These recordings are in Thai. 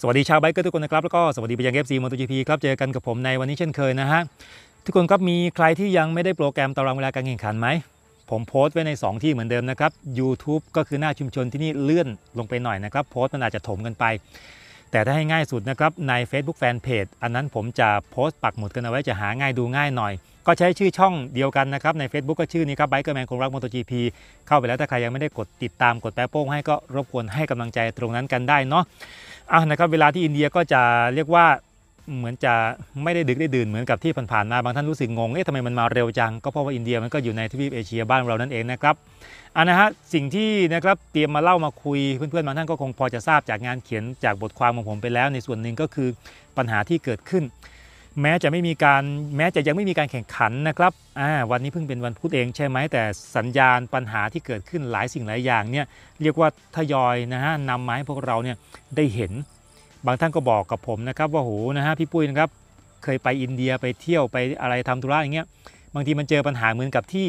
สวัสดีชาวไบเกอร์ทุกคนนะครับ แล้วก็สวัสดีไปยังเอฟซีมอเตอร์จีพีครับเจอกันกับผมในวันนี้เช่นเคยนะฮะ ทุกคนครับมีใครที่ยังไม่ได้โปรแกรมตารางเวลาการแข่งขันไหม ผมโพสต์ไว้ใน 2 ที่เหมือนเดิมนะครับ YouTube ก็คือหน้าชุมชนที่นี่เลื่อนลงไปหน่อยนะครับโพสต์มันอาจจะถมกันไป แต่ถ้าให้ง่ายสุดนะครับใน Facebook Fanpage อันนั้นผมจะโพสต์ปักหมุดกันเอาไว้จะหาง่ายดูง่ายหน่อย ก็ใช้ชื่อช่องเดียวกันนะครับใน Facebook ก็ชื่อนี้ครับไบเกอร์แมนคงรักมอเตอร์จีพีเข้าไปแล้วถ้าใครยังไม่ได้กดติดตามกดแปะโป้งให้ ก็รบกวนให้กาลังใจตรงนั้นกันได้เนาะอ่ะนะครับเวลาที่อินเดียก็จะเรียกว่าเหมือนจะไม่ได้ดึกได้ดื่นเหมือนกับที่ผ่านๆมาบางท่านรู้สึกงงเอ๊ะทำไมมันมาเร็วจังก็เพราะว่าอินเดียมันก็อยู่ในทวีปเอเชียบ้านเรานั่นเองนะครับอ่ะนะฮะสิ่งที่นะครับเตรียมมาเล่ามาคุยเพื่อนๆบางท่านก็คงพอจะทราบจากงานเขียนจากบทความของผมไปแล้ว ในส่วนหนึ่งก็คือปัญหาที่เกิดขึ้นแม้จะไม่มีการแม้จะยังไม่มีการแข่งขันนะครับวันนี้เพิ่งเป็นวันพุธเองใช่ไหมแต่สัญญาณปัญหาที่เกิดขึ้นหลายสิ่งหลายอย่างเนี่ยเรียกว่าทยอยนะฮะนำมาให้พวกเราเนี่ยได้เห็นบางท่านก็บอกกับผมนะครับ ว่าโหนะฮะพี่ปุ้ยนะครับเคยไปอินเดียไปเที่ยวไปอะไรทำธุระอย่างเงี้ยบางทีมันเจอปัญหาเหมือนกับที่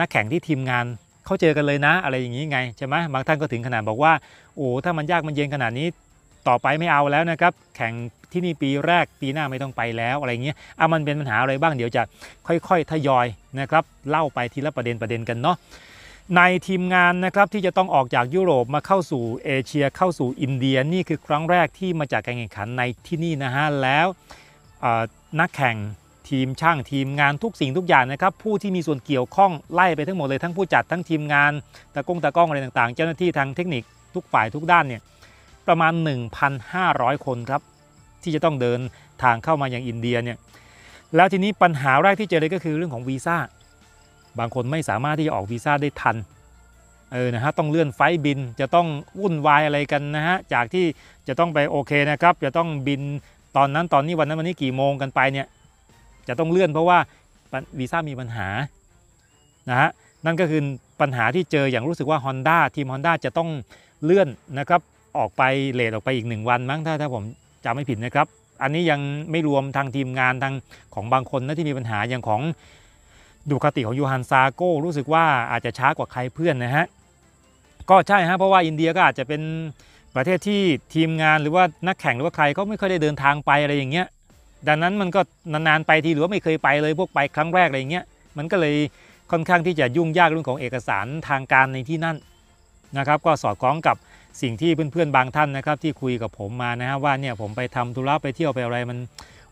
นักแข่งที่ทีมงานเขาเจอกันเลยนะ อะไรอย่างงี้ไงใช่ไหมบางท่านก็ถึงขนาดบอกว่าโอ้ถ้ามันยากมันเย็นขนาดนี้ ต่อไปไม่เอาแล้วนะครับแข่งที่นี่ปีแรกปีหน้าไม่ต้องไปแล้วอะไรเงี้ยอ่ะมันเป็นปัญหาอะไรบ้างเดี๋ยวจะค่อย ๆ ทยอยนะครับ เล่าไปทีละประเด็นประเด็นกันเนาะ ในทีมงานนะครับที่จะต้องออกจากยุโรปมาเข้าสู่เอเชีย เข้าสู่อินเดียนี่คือครั้งแรกที่มาจากการแข่งขันในที่นี่นะฮะแล้วนักแข่งทีมช่างทีมงานทุกสิ่งทุกอย่างนะครับ ผู้ที่มีส่วนเกี่ยวข้องไล่ไปทั้งหมดเลยทั้งผู้จัดทั้งทีมงานตะกงตะก้องอะไรต่างๆ เจ้าหน้าที่ทางเทคนิคทุกฝ่ายทุกด้านเนี่ยประมาณ1,500 คนครับที่จะต้องเดินทางเข้ามาอย่างอินเดียเนี่ย แล้วทีนี้ปัญหาแรกที่เจอเลยก็คือเรื่องของวีซ่า บางคนไม่สามารถที่จะออกวีซ่าได้ทัน เออ นะฮะ ต้องเลื่อนไฟบิน จะต้องวุ่นวายอะไรกันนะฮะ จากที่จะต้องไปโอเคนะครับ จะต้องบินตอนนั้นตอนนี้วันนั้นวันนี้กี่โมงกันไปเนี่ย จะต้องเลื่อนเพราะว่าวีซ่ามีปัญหา นะฮะ นั่นก็คือปัญหาที่เจออย่างรู้สึกว่า Honda ทีม Honda จะต้องเลื่อนนะครับ ออกไปเลทออกไปอีก1วันมั้งถ้าถ้าผมจำไม่ผิดนะครับ อันนี้ยังไม่รวมทางทีมงาน ทางของบางคนนะที่มีปัญหาอย่างของดูคติของยูฮันซาโก้รู้สึกว่าอาจจะช้ากว่าใครเพื่อนนะฮะก็ใช่ฮะเพราะว่าอินเดียก็อาจจะเป็นประเทศที่ทีมงานหรือว่านักแข่งหรือว่าใครก็ไม่เคยได้เดินทางไปอะไรอย่างเงี้ยดังนั้นมันก็นานๆไปทีหรือว่าไม่เคยไปเลยพวกไปครั้งแรกอะไรอย่างเงี้ยมันก็เลยค่อนข้างที่จะยุ่งยากเรื่องของเอกสารทางการในที่นั่นนะครับ ก็สอดคล้องกับสิ่งที่เพื่อนๆบางท่านนะครับที่คุยกับผมมานะฮะว่าเนี่ยผมไปทำธุระไปเที่ยวไปอะไรมัน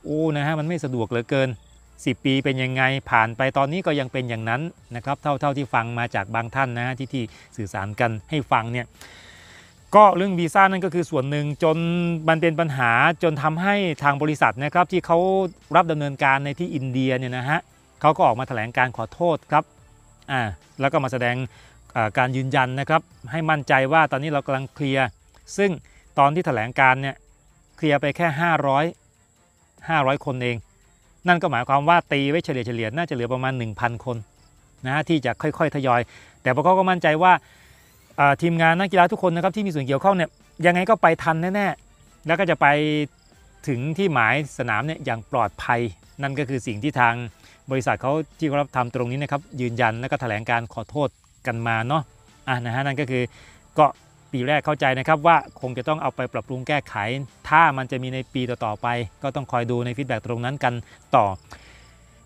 โอ้นะฮะมันไม่สะดวกเหลือเกิน 10 ปีเป็นยังไง ผ่านไปตอนนี้ก็ยังเป็นอย่างนั้นนะครับเท่าเท่าที่ฟังมาจากบางท่านนะฮะที่ที่สื่อสารกันให้ฟังเนี่ยก็เรื่องวีซ่านั่นก็คือส่วนหนึ่งจนมันเป็นปัญหาจนทำให้ทางบริษัทนะครับที่เขารับดำเนินการในที่อินเดียเนี่ยนะฮะเขาก็ออกมาแถลงการขอโทษครับอ่าแล้วก็มาแสดงการยืนยันนะครับให้มั่นใจว่าตอนนี้เรากำลังเคลียร์ซึ่งตอนที่ถแถลงการเนี่ยเคลียร์ไปแค่ 500 500 คนเอง นั่นก็หมายความว่าตีไว้เฉลี่ยเฉลี่ยน่าจะเหลือประมาณ 1,000 คนนะที่จะค่อยๆ ทยอย แต่พวกเขาก็มั่นใจว่าทีมงานนักกีฬาทุกคนนะครับที่มีส่วนเกี่ยวข้องเนี่ยยังไงก็ไปทันแน่ๆแล้วก็จะไปถึงที่หมายสนามเนี่ยอย่างปลอดภัย นั่นก็คือสิ่งที่ทางบริษัทเขาที่เขารับทำตรงนี้นะครับยืนยันและก็แถลงการขอโทษกันมาเนาะอ่ะนะฮะนั่นก็คือก็ปีแรกเข้าใจนะครับว่าคงจะต้องเอาไปปรับปรุงแก้ไข ถ้ามันจะมีในปีต่อๆไปก็ต้องคอยดูในฟีดแบ็ตรงนั้นกันต่อ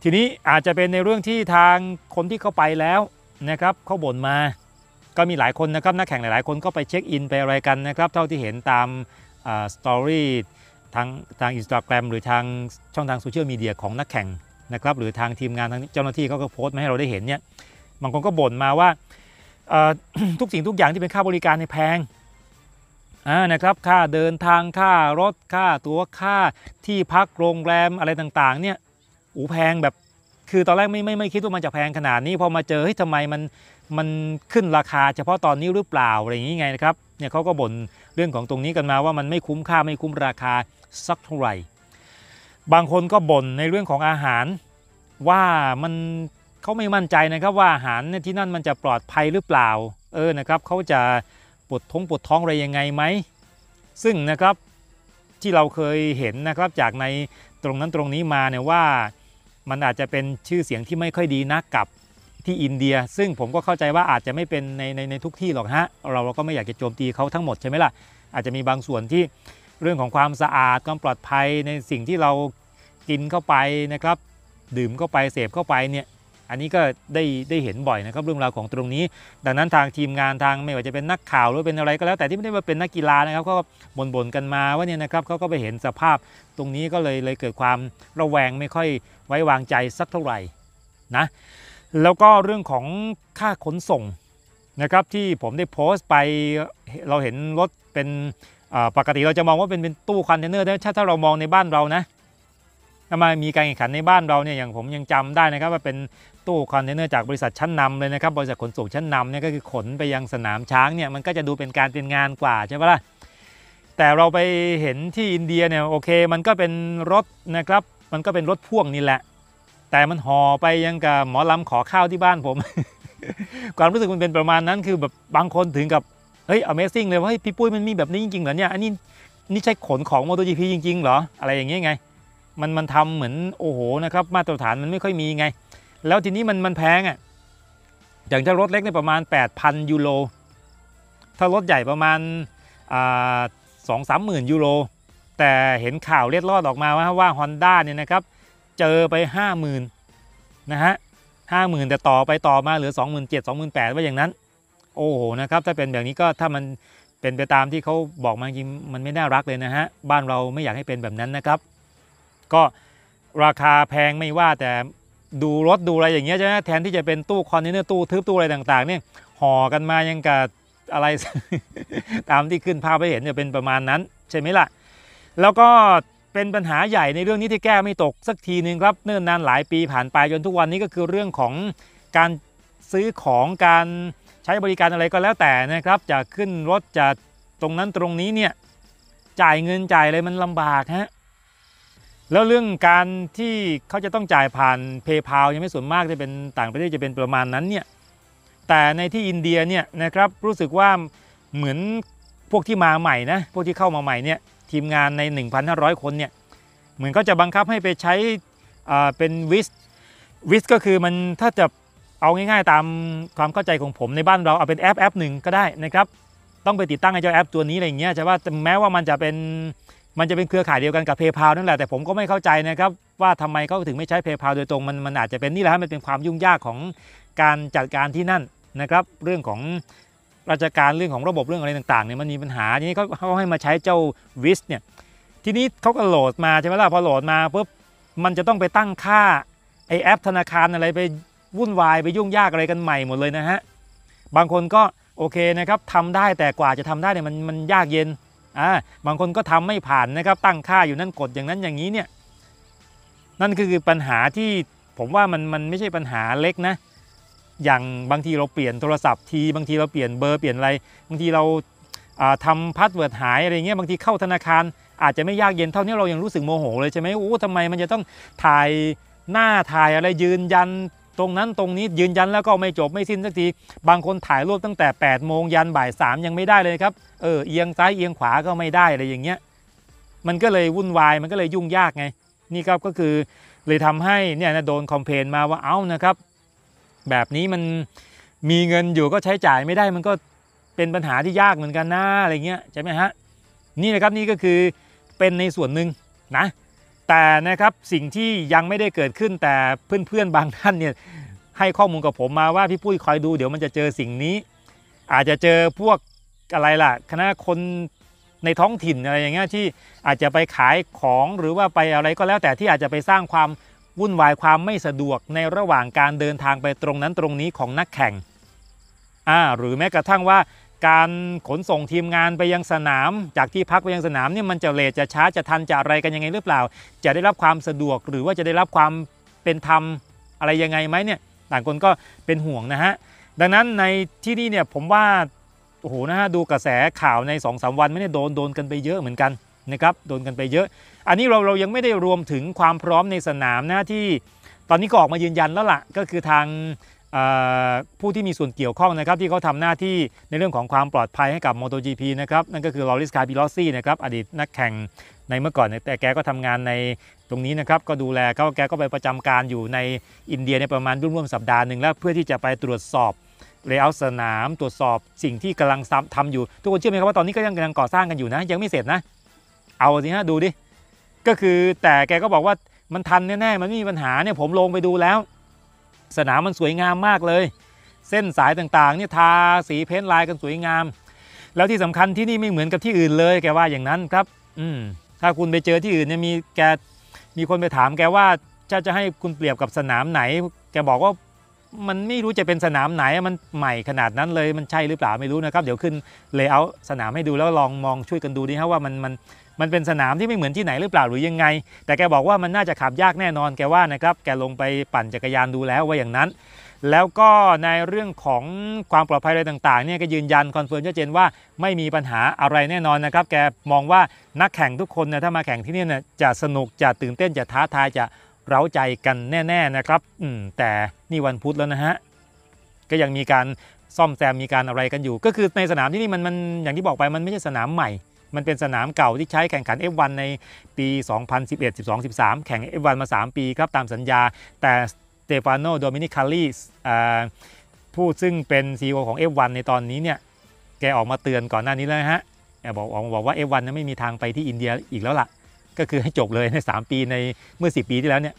ทีนี้อาจจะเป็นในเรื่องที่ทางคนที่เข้าไปแล้วนะครับเขาบ่นมาก็มีหลายคนนะครับนักแข่งหลายๆคนก็ไปเช็คอินไปอะไรกันนะครับ เท่าที่เห็นตามสตอรี่ทางทางอินสตาแกรมหรือทางช่องทางโซเชียลมีเดียของนักแข่งนะครับหรือทางทีมงานทางเจ้าหน้าที่เขาก็โพสต์มาให้เราได้เห็นเนี่ยบางคนก็บ่นมาว่าทุกสิ่งทุกอย่างที่เป็นค่าบริการในแพงนะครับค่าเดินทางค่ารถค่าตั๋วค่าที่พักโรงแรมอะไรต่าง ๆ เนี่ยอูแพงแบบ คือตอนแรกไม่ ไม่ ไม่ คิด ว่า มันจะแพงขนาดนี้ พอมาเจอเฮ้ยทำไม มัน มันขึ้นราคาเฉพาะตอนนี้หรือ เปล่าอะไรอย่างนี้ไงนะครับเนี่ยเขาก็บ่นเรื่องของตรงนี้กันมาว่ามันไม่คุ้มค่าไม่คุ้มราคาสักเท่าไหร่ บางคนก็บ่นในเรื่องของอาหารว่ามันเขาไม่มั่นใจนะครับว่าอาหารที่นั่นมันจะปลอดภัยหรือเปล่า เออ นะครับเขาจะปวดท้องปวดท้องอะไรยังไงไหม ซึ่งนะครับที่เราเคยเห็นนะครับจากในตรงนั้นตรงนี้มาเนี่ยว่ามันอาจจะเป็นชื่อเสียงที่ไม่ค่อยดีนักกับที่อินเดีย ซึ่งผมก็เข้าใจว่าอาจจะไม่เป็นในในในทุกที่หรอกฮะเราเราก็ไม่อยากจะโจมตีเขาทั้งหมดใช่ไหมล่ะ อาจจะมีบางส่วนที่เรื่องของความสะอาดความปลอดภัยในสิ่งที่เรากินเข้าไปนะครับ ดื่มเข้าไปเสพเข้าไปเนี่ยอันนี้ก็ได้ได้เห็นบ่อยนะครับเรื่องราวของตรงนี้ ดังนั้นทางทีมงานทางไม่ว่าจะเป็นนักข่าวหรือเป็นอะไรก็แล้ว แต่ที่ไม่ได้มาเป็นนักกีฬานะครับ ก็บ่นๆกันมาว่าเนี่ยนะครับเขาก็ไปเห็นสภาพตรงนี้ก็เลยเลยเกิดความระแวงไม่ค่อยไว้วางใจสักเท่าไหร่นะแล้วก็เรื่องของค่าขนส่งนะครับที่ผมได้โพสต์ไปเราเห็นรถเป็นปกติเราจะมองว่าเป็นเป็นตู้คอนเทนเนอร์แตาถ้าเรามองในบ้านเรานะถ้ามามีการแข่งขันในบ้านเราเนี่ยอย่าง ผมยังจำได้นะครับว่าเป็นตู้คอนเทนเนอร์จากบริษัทชั้นนำเลยนะครับบริษัทขนส่งชั้นนำเนี่ยก็คือขนไปยังสนามช้างเนี่ยมันก็จะดูเป็นการเป็นงานกว่าใช่ไหมล่ะแต่เราไปเห็นที่อินเดียเนี่ยโอเค มันก็เป็นรถนะครับมันก็เป็นรถพ่วงนี่แหละ แต่มันห่อไปยังกับหมอลำขอข้าวที่บ้านผม ความรู้สึกมันเป็นประมาณนั้นคือแบบบางคนถึงกับเฮ้ย Amazing เลยว่าเฮ้ยพี่ปุ้ยมันมีแบบนี้จริงๆเหรอเนี่ยอันนี้นี่ใช่ขนของ MotoGP จริงๆเหรออะไรอย่างเงี้ยไงมันมันทำเหมือนโอ้โหนะครับมาตรฐานมันไม่ค่อยมีไง แล้วทีนี้มันมันแพงอะ่ะอย่างถ้ารถเล็กเนี่ยประมาณ 8,000ยูโรถ้ารถใหญ่ประมาณสองสามหมื่นยูโรแต่เห็นข่าวเล็ดลอดออกมาว่าว่าฮอนด้าเนี่ยนะครับ เจอไป 50,000นะฮะห้าหมื่นแต่ต่อไปต่อมาเหลือ 2 7 0 0 0ื่น0ว่าอย่างนั้นโอ้โหนะครับถ้าเป็นแบบนี้ก็ถ้ามันเป็นไปตามที่เขาบอกมาจริง มันไม่น่ารักเลยนะฮะบ้านเราไม่อยากให้เป็นแบบนั้นนะครับก็ราคาแพงไม่ว่าแต่ดูรถดูอะไรอย่างเงี้ยใช่ไหมแทน ที่จะเป็นตู้ คอนเทนเนอร์ตู้ทึบตู้ อะไรต่าง ๆ เนี่ย ห่อกันมา ยังกับอะไรตามที่ขึ้น ภาพไปเห็นเนี่ยเป็นประมาณนั้น ใช่ไหมล่ะแล้วก็เป็นปัญหาใหญ่ในเรื่อง นี้ ที่แก้ไม่ตกสักทีนึงครับเนิ่นนานหลายปีผ่านไปจนทุกวันนี้ก็คือเรื่องของการซื้อของการใช้บริการอะไรก็แล้วแต่นะครับจะขึ้นรถจะตรงนั้นตรงนี้เนี่ยจ่ายเงินจ่ายอะไรมันลำบากฮะแล้วเรื่องการที่เขาจะต้องจ่ายผ่านเพย์พายังไม่ส่วนมากจะเป็นต่างประเทศจะเป็นประมาณนั้นเนี่ย แต่ในที่อินเดียเนี่ยนะครับรู้สึกว่าเหมือนพวกที่มาใหม่นะพวกที่เข้ามาใหม่เนี่ยทีมงานใน 1,500 คนเนี่ยเหมือนก็จะบังคับให้ไปใช้เป็นวิสวิสก็คือมันถ้าจะเอาง่ายๆตามความเข้าใจของผมในบ้านเราเอาเป็นแอปแอปหนึ่งก็ได้นะครับต้องไปติดตั้งไอ้เจ้าแอปตัวนี้อะไรเงี้ยจะว่าแม้ว่ามันจะเป็นมันจะเป็นเครือข่ายเดียวกันกับเพย์พานั่นแหละ แต่ผมก็ไม่เข้าใจนะครับว่าทำไมเขาถึงไม่ใช้เพย์พาโดยตรงมันมันอาจจะเป็นนี่แหละมันเป็นความยุ่งยากของการจัดการที่นั่นนะครับเรื่องของราชการเรื่องของระบบเรื่องอะไรต่างๆเนี่ยมันมีปัญหา ทีนี้เขาเขาให้มาใช้เจ้าวิสเนี่ยทีนี้เขาก็โหลดมา ใช่ไหมล่ะ พอโหลดมาปุ๊บมันจะต้องไปตั้งค่า ไอแอปธนาคารอะไรไปวุ่นวายไปยุ่งยากอะไรกันใหม่หมดเลยนะฮะบางคนก็โอเคนะครับทำได้แต่กว่าจะทำได้เนี่ยมันมันยากเย็นอ่าบางคนก็ทำไม่ผ่านนะครับตั้งค่าอยู่นั่นกดอย่างนั้นอย่างนี้เนี่ยนั่นคือปัญหาที่ผมว่ามันมันไม่ใช่ปัญหาเล็กนะอย่างบางที เราเปลี่ยนโทรศัพท์ทีบางทีเราเปลี่ยนเบอร์เปลี่ยนอะไรบางทีเราทำพัสเวิร์ดหายอะไรเงี้ยบางทีเข้าธนาคาร อาจจะไม่ยากเย็นเท่านี้ เรายังรู้สึกโมโหเลยใช่ไหมโอ้ทำไมมันจะต้องถ่ายหน้าถ่ายอะไรยืนยันตรงนั้นตรงนี้ยืนยันแล้วก็ไม่จบไม่สิ้นสักทีบางคนถ่ายรูปตั้งแต่8ปดโมงยันบ่ายสามยังไม่ได้เลยครับเออเอียงซ้ายเอียงขวาก็ไม่ได้อะไรอย่างเงี้ยมันก็เลยวุ่นวายมันก็เลยยุ่งยากไงนี่ครับก็คือเลยทำให้เนี่ยนะโดนคอมเพลนมาว่าเอ้านะครับแบบนี้มันมีเงินอยู่ก็ใช้จ่ายไม่ได้ มันก็เป็นปัญหาที่ยากเหมือนกันนะอะไรเงี้ยใช่ไหมฮะนี่นะครับนี่ก็คือเป็นในส่วนหนึ่งนะแต่นะครับสิ่งที่ยังไม่ได้เกิดขึ้นแต่เพื่อนๆบางท่านเนี่ยให้ข้อมูลกับผมมาว่าพี่ปุ้ยคอยดูเดี๋ยวมันจะเจอสิ่งนี้ อาจจะเจอพวกอะไรล่ะคณะคนในท้องถิ่นอะไรอย่างเงี้ยที่อาจจะไปขายของหรือว่าไปอะไรก็แล้วแต่ที่อาจจะไปสร้างความวุ่นวายความไม่สะดวกในระหว่างการเดินทางไปตรงนั้นตรงนี้ของนักแข่งอ่าหรือแม้กระทั่งว่าการขนส่งทีมงานไปยังสนามจากที่พักไปยังสนามเนี่ยมันจะเลทจะช้าจะทันจะอะไรกันยังไงหรือเปล่า จะได้รับความสะดวกหรือว่าจะได้รับความเป็นธรรมอะไรยังไงไหมเนี่ยต่างคนก็เป็นห่วงนะฮะดังนั้นในที่นี่เนี่ยผมว่าโอ้โหนะฮะดูกระแสข่าวใน2อสวันไม่ได้โดนโดนกันไปเยอะเหมือนกันนะครับโดนกันไปเยอะ อันนี้เราเรายังไม่ได้รวมถึงความพร้อมในสนามนะที่ ตอนนี้ก็ออกมายืนยันแล้วละ่ะก็คือทางผู้ที่มีส่วนเกี่ยวข้องนะครับที่เขาทำหน้าที่ในเรื่องของความปลอดภัยให้กับ MotoGP นะครับนั่นก็คือลอริสคาบิลอซี่นะครับอดีตนักแข่งในเมื่อก่อน แต่แกก็ทำงานในตรงนี้นะครับก็ดูแลเขาแกก็ไปประจำการอยู่ในอินเดียในประมาณร่วมสัปดาห์หนึ่งแล้ว เพื่อที่จะไปตรวจสอบเลเยอร์สนาม ตรวจสอบสิ่งที่กำลังทำอยู่ ทุกคนเชื่อไหมครับว่าตอนนี้ก็ยังกำลังก่อสร้างกันอยู่นะ ยังไม่เสร็จนะ เอาสิฮะดูดิก็คือแต่แกก็บอกว่ามันทันแน่ๆมันไม่มีปัญหาเนี่ยผมลงไปดูแล้วสนามมันสวยงามมากเลย เส้นสายต่าง ๆเนี่ยทาสีเพ้นท์ลายกันสวยงาม แล้วที่สำคัญที่นี่ไม่เหมือนกับที่อื่นเลยแกว่าอย่างนั้นครับ อืมถ้าคุณไปเจอที่อื่นเนี่ยมีแกมีคนไปถามแกว่าจะจะให้คุณเปรียบกับสนามไหน แกบอกว่ามันไม่รู้จะเป็นสนามไหนมันใหม่ขนาดนั้นเลยมันใช่หรือเปล่าไม่รู้นะครับเดี๋ยวขึ้นเลเยอร์สนามให้ดูแล้วลองมองช่วยกันดูดิฮะว่ามันมันมันเป็นสนามที่ไม่เหมือนที่ไหนหรือเปล่าหรือยังไง แต่แกบอกว่ามันน่าจะขับยากแน่นอน แกว่านะครับ แกลงไปปั่นจักรยานดูแล้วว่าอย่างนั้น แล้วก็ในเรื่องของความปลอดภัยอะไรต่างๆเนี่ยก็ยืนยันคอนเฟิร์มชัดเจนว่าไม่มีปัญหาอะไรแน่นอนนะครับ แกมองว่านักแข่งทุกคนเนี่ยถ้ามาแข่งที่นี่เนี่ยจะสนุกจะตื่นเต้นจะท้าทายจะเร้าใจกันแน่ๆนะครับ อืม แต่นี่วันพุธแล้วนะฮะ ก็ยังมีการซ่อมแซมมีการอะไรกันอยู่ ก็คือในสนามที่นี่มันมันอย่างที่บอกไปมันไม่ใช่สนามใหม่มันเป็นสนามเก่าที่ใช้แข่งขัน F1 ในปี 2011 12 13 แข่ง F1 มา 3 ปีครับตามสัญญา แต่สเตฟานโนโดมินิคาลีผู้ซึ่งเป็น CEO ของ F1 ในตอนนี้เนี่ยแกออกมาเตือนก่อนหน้านี้แล้วฮะบอกออกาบอกว่า F1 นั้นไม่มีทางไปที่อินเดียอีกแล้วล่ะ ก็คือให้จบเลยใน3ปีในเมื่อ 10 ปีที่แล้วเนี่ย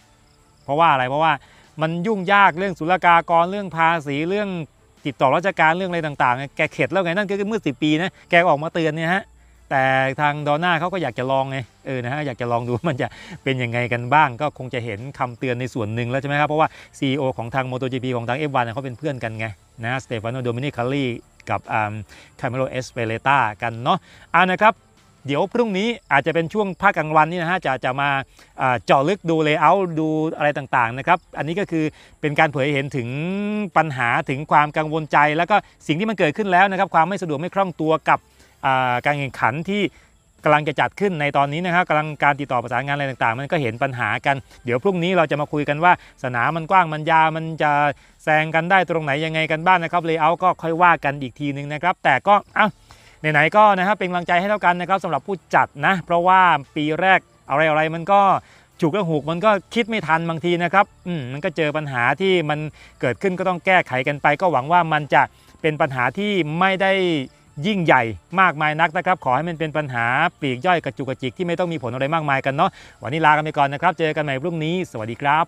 เพราะว่าอะไรเพราะว่ามันยุ่งยากเรื่องศุลกากรเรื่องภาษีเรื่องติดต่อราชการเรื่องอะไรต่างๆ แกเข็ดแล้วไงนั่นก็คือเมื่อสิปีนะแกออกมาเตือนเนี่ยฮะแต่ทางดอน่าเขาก็อยากจะลองไงเออนะฮะอยากจะลองดูมันจะเป็นยังไงกันบ้าง ก็คงจะเห็นคำเตือนในส่วนหนึ่งแล้วใช่ไหมครับเพราะว่า CEO ของทาง MotoGP ของทาง F1 เขาเป็นเพื่อนกันไงนะสเตฟานโดมินิคัลลี่กับคาเมโลเอสเปเลตากันเนาะเอานะครับเดี๋ยวพรุ่งนี้อาจจะเป็นช่วงภาคกลางวันนี่นะฮะจะจะมาเจาะลึกดูเลเยอร์ดูอะไรต่างๆนะครับอันนี้ก็คือเป็นการเผยเห็นถึงปัญหาถึงความกังวลใจแล้วก็สิ่งที่มันเกิดขึ้นแล้วนะครับความไม่สะดวกไม่คล่องตัวกับการแข่งขันที่กำลังจะจัดขึ้นในตอนนี้นะครับกำลังการติดต่อประสานงานอะไรต่างๆ มันก็เห็นปัญหากันเดี๋ยวพรุ่งนี้เราจะมาคุยกันว่า สนามมันกว้างมันยาวมันจะแซงกันได้ตรงไหนยังไงกันบ้างนะครับเลเยอร์ก็ค่อยว่ากันอีกทีนึงนะครับ แต่ก็อ่ะไหนๆก็นะครับเป็นกำลังใจให้เท่ากันนะครับสำหรับผู้จัดนะ เพราะว่าปีแรกอะไรๆมันก็ฉุกและหูกมันก็คิดไม่ทันบางทีนะครับอืมมันก็เจอปัญหาที่มันเกิดขึ้นก็ต้องแก้ไขกันไป ก็หวังว่ามันจะเป็นปัญหาที่ไม่ได้ยิ่งใหญ่มากมายนักนะครับ ขอให้มันเป็นปัญหาปลีกย่อยกระจุกกระจิก ที่ไม่ต้องมีผลอะไรมากมายกันเนาะวันนี้ลากันไปก่อนนะครับ เจอกันใหม่พรุ่งนี้ สวัสดีครับ